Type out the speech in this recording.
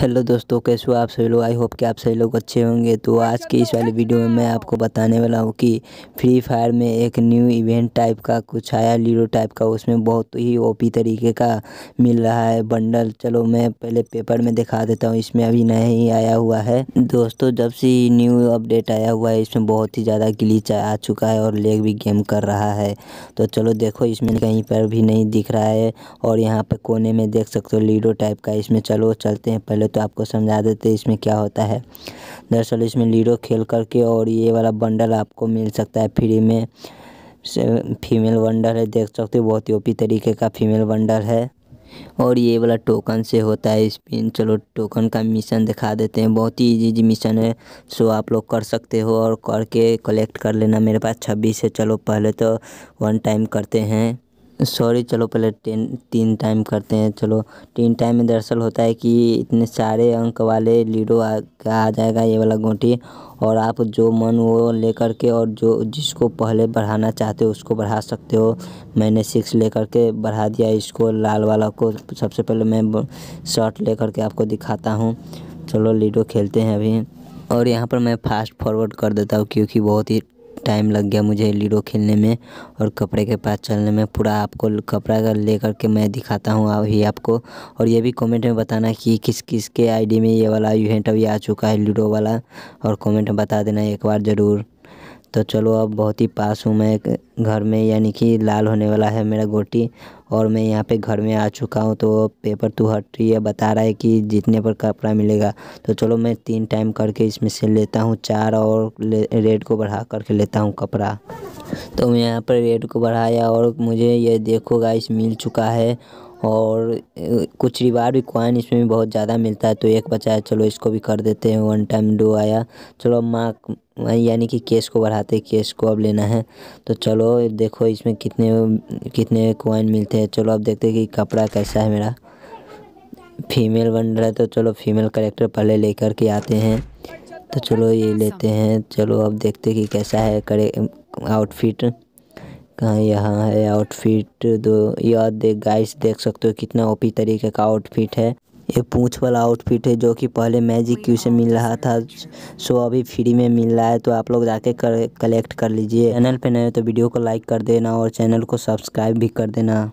hello दोस्तों कैसे हो आप सभी लोग आई होप कि आप सभी लोग अच्छे होंगे तो आज की इस वाली वीडियो में मैं आपको बताने वाला हूँ कि फ्री फायर में एक न्यू इवेंट टाइप का कुछ आया लीडो टाइप का उसमें बहुत ही ओपी तरीके का मिल रहा है बंडल चलो मैं पहले पेपर में दिखा देता हूँ इसमें अभी नया ही आया हुआ है दोस्तों जब से न्यू अपडेट आया हुआ है इसमें बहुत ही ज़्यादा ग्लीच आ चुका है और लेग भी गेम कर रहा है तो चलो देखो इसमें कहीं पर भी नहीं दिख रहा है और यहाँ पर कोने में देख सकते हो लीडो टाइप का इसमें चलो चलते हैं पहले पहले तो आपको समझा देते इसमें क्या होता है दरअसल इसमें लीडो खेल करके और ये वाला बंडल आपको मिल सकता है फ्री में फीमेल बंडल है देख सकते हो बहुत ही ओपी तरीके का फीमेल बंडल है और ये वाला टोकन से होता है स्पिन चलो टोकन का मिशन दिखा देते हैं बहुत ही इजी इजी मिशन है सो आप लोग कर सकते हो और करके कलेक्ट कर लेना मेरे पास छब्बीस है चलो पहले तो वन टाइम करते हैं सॉरी चलो पहले टेन तीन टाइम करते हैं चलो तीन टाइम में दरअसल होता है कि इतने सारे अंक वाले लीडो आ, आ जाएगा ये वाला गोटी और आप जो मन वो लेकर के और जो जिसको पहले बढ़ाना चाहते हो उसको बढ़ा सकते हो मैंने सिक्स लेकर के बढ़ा दिया इसको लाल वाला को सबसे पहले मैं शॉर्ट ले के आपको दिखाता हूँ चलो लीडो खेलते हैं अभी और यहाँ पर मैं फास्ट फॉरवर्ड कर देता हूँ क्योंकि बहुत ही टाइम लग गया मुझे लीडो खेलने में और कपड़े के पास चलने में पूरा आपको कपड़ा का ले करके मैं दिखाता हूँ अभी आपको और ये भी कमेंट में बताना कि किस किस के आईडी में ये वाला इवेंट अभी आ चुका है लीडो वाला और कमेंट में बता देना एक बार ज़रूर तो चलो अब बहुत ही पास हूँ मैं घर में यानी कि लाल होने वाला है मेरा गोटी और मैं यहाँ पे घर में आ चुका हूँ तो पेपर तो हट रही है बता रहा है कि जितने पर कपड़ा मिलेगा तो चलो मैं तीन टाइम करके इसमें से लेता हूँ चार और रेट को बढ़ा करके लेता हूँ कपड़ा तो मैं यहाँ पर रेट को बढ़ाया और मुझे ये देखो गाइस मिल चुका है और कुछ रिवार्ड भी कॉइन इसमें भी बहुत ज़्यादा मिलता है तो एक बचा है चलो इसको भी कर देते हैं वन टाइम डो आया चलो माँ यानी कि केस को बढ़ाते हैं केस को अब लेना है तो चलो देखो इसमें कितने कितने क्वाइन मिलते हैं चलो अब देखते हैं कि कपड़ा कैसा है मेरा फीमेल बन रहा है तो चलो फीमेल करेक्टर पहले लेकर के आते हैं तो चलो ये लेते हैं चलो अब देखते कि कैसा है करे आउटफिट कहाँ यहाँ है आउटफिट दो यह देख गाइस देख सकते हो कितना ओपी तरीके का आउटफिट है ये पूछ वाला आउटफिट है जो कि पहले मैजिक क्यू से मिल रहा था सो अभी फ्री में मिल रहा है तो आप लोग जाके कर, कलेक्ट कर लीजिए चैनल पे नए तो वीडियो को लाइक कर देना और चैनल को सब्सक्राइब भी कर देना